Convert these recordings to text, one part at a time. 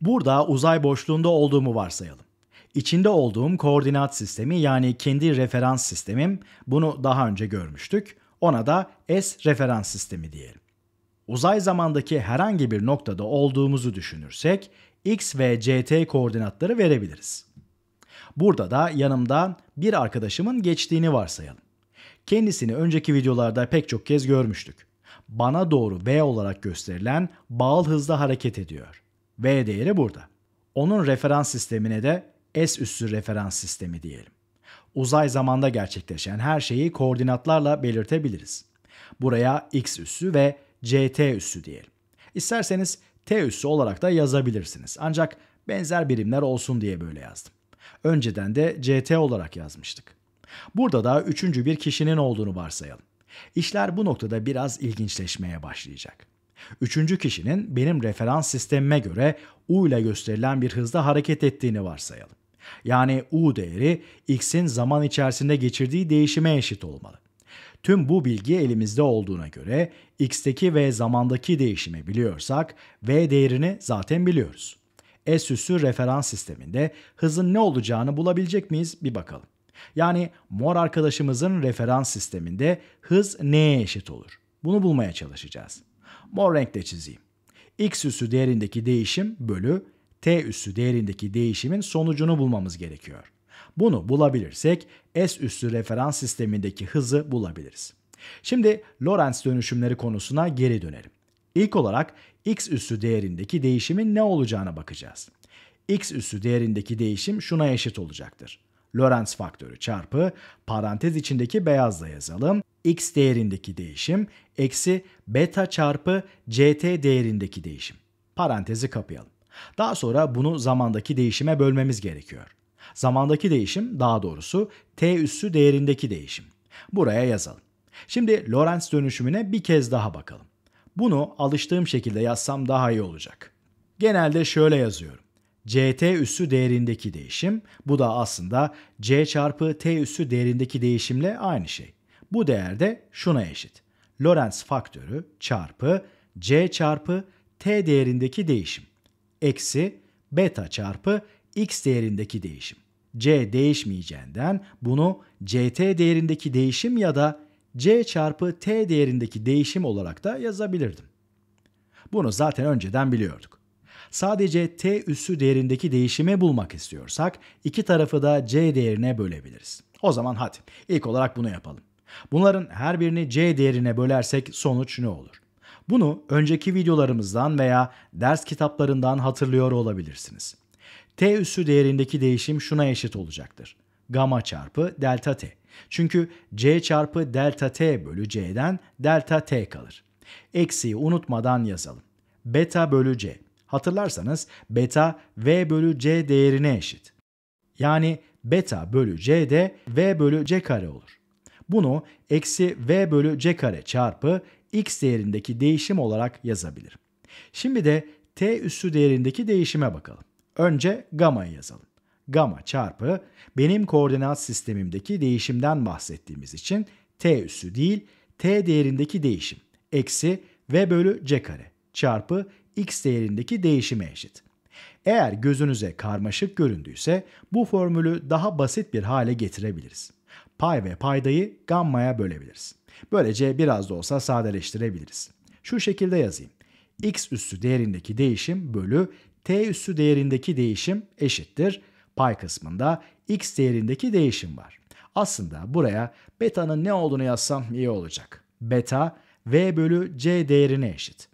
Burada uzay boşluğunda olduğumu varsayalım. İçinde olduğum koordinat sistemi yani kendi referans sistemim bunu daha önce görmüştük. Ona da S referans sistemi diyelim. Uzay zamandaki herhangi bir noktada olduğumuzu düşünürsek X ve CT koordinatları verebiliriz. Burada da yanımda bir arkadaşımın geçtiğini varsayalım. Kendisini önceki videolarda pek çok kez görmüştük. Bana doğru V olarak gösterilen bağıl hızla hareket ediyor. V değeri burada. Onun referans sistemine de S üssü referans sistemi diyelim. Uzay zamanda gerçekleşen her şeyi koordinatlarla belirtebiliriz. Buraya X üssü ve CT üssü diyelim. İsterseniz T üssü olarak da yazabilirsiniz. Ancak benzer birimler olsun diye böyle yazdım. Önceden de CT olarak yazmıştık. Burada da üçüncü bir kişinin olduğunu varsayalım. İşler bu noktada biraz ilginçleşmeye başlayacak. Üçüncü kişinin benim referans sistemime göre U ile gösterilen bir hızda hareket ettiğini varsayalım. Yani U değeri X'in zaman içerisinde geçirdiği değişime eşit olmalı. Tüm bu bilgi elimizde olduğuna göre x'teki ve zamandaki değişimi biliyorsak v değerini zaten biliyoruz. S üssü referans sisteminde hızın ne olacağını bulabilecek miyiz bir bakalım. Yani mor arkadaşımızın referans sisteminde hız neye eşit olur? Bunu bulmaya çalışacağız. Mor renkte çizeyim. X üssü değerindeki değişim bölü T üssü değerindeki değişimin sonucunu bulmamız gerekiyor. Bunu bulabilirsek S üssü referans sistemindeki hızı bulabiliriz. Şimdi Lorentz dönüşümleri konusuna geri dönelim. İlk olarak x üssü değerindeki değişimin ne olacağına bakacağız. x üssü değerindeki değişim şuna eşit olacaktır. Lorentz faktörü çarpı parantez içindeki beyazla yazalım. X değerindeki değişim eksi beta çarpı CT değerindeki değişim. Parantezi kapayalım. Daha sonra bunu zamandaki değişime bölmemiz gerekiyor. Zamandaki değişim daha doğrusu t üssü değerindeki değişim. Buraya yazalım. Şimdi Lorentz dönüşümüne bir kez daha bakalım. Bunu alıştığım şekilde yazsam daha iyi olacak. Genelde şöyle yazıyorum ct üssü değerindeki değişim. Bu da aslında c çarpı t üssü değerindeki değişimle aynı şey. Bu değer de şuna eşit. Lorentz faktörü çarpı c çarpı t değerindeki değişim. Eksi beta çarpı x değerindeki değişim. c değişmeyeceğinden bunu ct değerindeki değişim ya da c çarpı t değerindeki değişim olarak da yazabilirdim. Bunu zaten önceden biliyorduk. Sadece t üssü değerindeki değişimi bulmak istiyorsak iki tarafı da c değerine bölebiliriz. O zaman hadi ilk olarak bunu yapalım. Bunların her birini c değerine bölersek sonuç ne olur? Bunu önceki videolarımızdan veya ders kitaplarından hatırlıyor olabilirsiniz. T üssü değerindeki değişim şuna eşit olacaktır. Gama çarpı delta t. Çünkü c çarpı delta t bölü c'den delta t kalır. Eksiyi unutmadan yazalım. Beta bölü c. Hatırlarsanız beta v bölü c değerine eşit. Yani beta bölü c de v bölü c kare olur. Bunu eksi v bölü c kare çarpı x değerindeki değişim olarak yazabilirim. Şimdi de t üssü değerindeki değişime bakalım. Önce gamma'yı yazalım. Gamma çarpı benim koordinat sistemimdeki değişimden bahsettiğimiz için t üssü değil t değerindeki değişim eksi v bölü c kare çarpı x değerindeki değişime eşit. Eğer gözünüze karmaşık göründüyse bu formülü daha basit bir hale getirebiliriz. Pay ve paydayı gamma'ya bölebiliriz. Böylece biraz da olsa sadeleştirebiliriz. Şu şekilde yazayım. x üssü değerindeki değişim bölü t üssü değerindeki değişim eşittir. Pay kısmında x değerindeki değişim var. Aslında buraya beta'nın ne olduğunu yazsam iyi olacak. Beta v bölü c değerine eşit.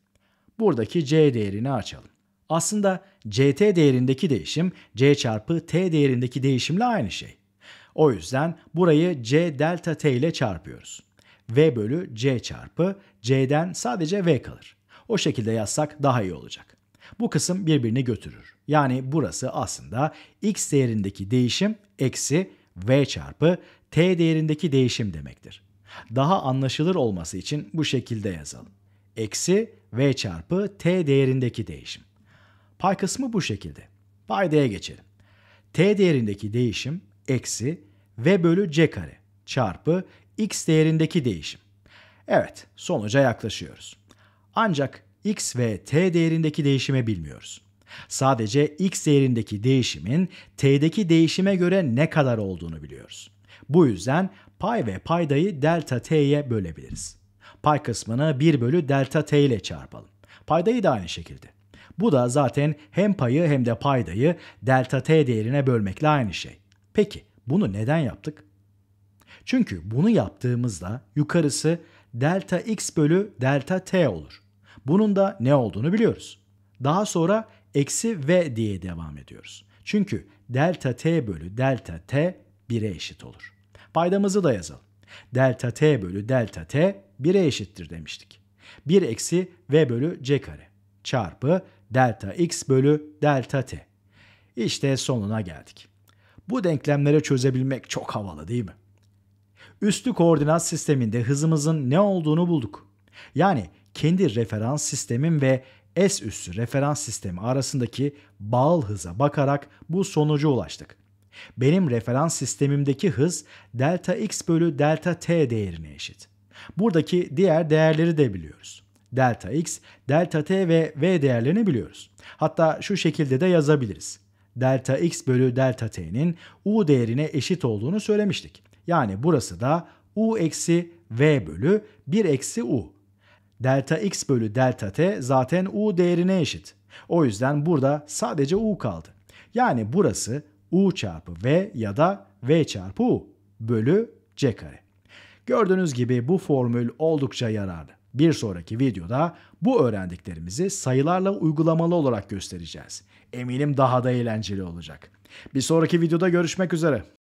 Buradaki C değerini açalım. Aslında CT değerindeki değişim C çarpı T değerindeki değişimle aynı şey. O yüzden burayı C delta T ile çarpıyoruz. V bölü C çarpı C'den sadece V kalır. O şekilde yazsak daha iyi olacak. Bu kısım birbirini götürür. Yani burası aslında x değerindeki değişim eksi v çarpı t değerindeki değişim demektir. Daha anlaşılır olması için bu şekilde yazalım eksi v çarpı t değerindeki değişim. Pay kısmı bu şekilde. Paydaya geçelim. t değerindeki değişim eksi v bölü c kare çarpı x değerindeki değişim. Evet, sonuca yaklaşıyoruz. Ancak x ve t değerindeki değişimi bilmiyoruz. Sadece x değerindeki değişimin t'deki değişime göre ne kadar olduğunu biliyoruz. Bu yüzden pay ve paydayı delta t'ye bölebiliriz. Pay kısmını 1 bölü delta t ile çarpalım. Paydayı da aynı şekilde. Bu da zaten hem payı hem de paydayı delta t değerine bölmekle aynı şey. Peki bunu neden yaptık? Çünkü bunu yaptığımızda yukarısı delta x bölü delta t olur. Bunun da ne olduğunu biliyoruz. Daha sonra eksi v diye devam ediyoruz. Çünkü delta t bölü delta t 1'e eşit olur. Paydamızı da yazalım. Delta t bölü delta t 1'e eşittir demiştik. 1 eksi v bölü c kare çarpı delta x bölü delta t. İşte sonuna geldik. Bu denklemleri çözebilmek çok havalı değil mi? Üstü koordinat sisteminde hızımızın ne olduğunu bulduk. Yani kendi referans sistemim ve S üssü referans sistemi arasındaki bağıl hıza bakarak bu sonuca ulaştık. Benim referans sistemimdeki hız delta x bölü delta t değerine eşit. Buradaki diğer değerleri de biliyoruz. Delta x, delta t ve v değerlerini biliyoruz. Hatta şu şekilde de yazabiliriz. Delta x bölü delta t'nin u değerine eşit olduğunu söylemiştik. Yani burası da u eksi v bölü 1 eksi u. Delta x bölü delta t zaten u değerine eşit. O yüzden burada sadece u kaldı. Yani burası u çarpı v ya da v çarpı u bölü c kare. Gördüğünüz gibi bu formül oldukça yararlı. Bir sonraki videoda bu öğrendiklerimizi sayılarla uygulamalı olarak göstereceğiz. Eminim daha da eğlenceli olacak. Bir sonraki videoda görüşmek üzere.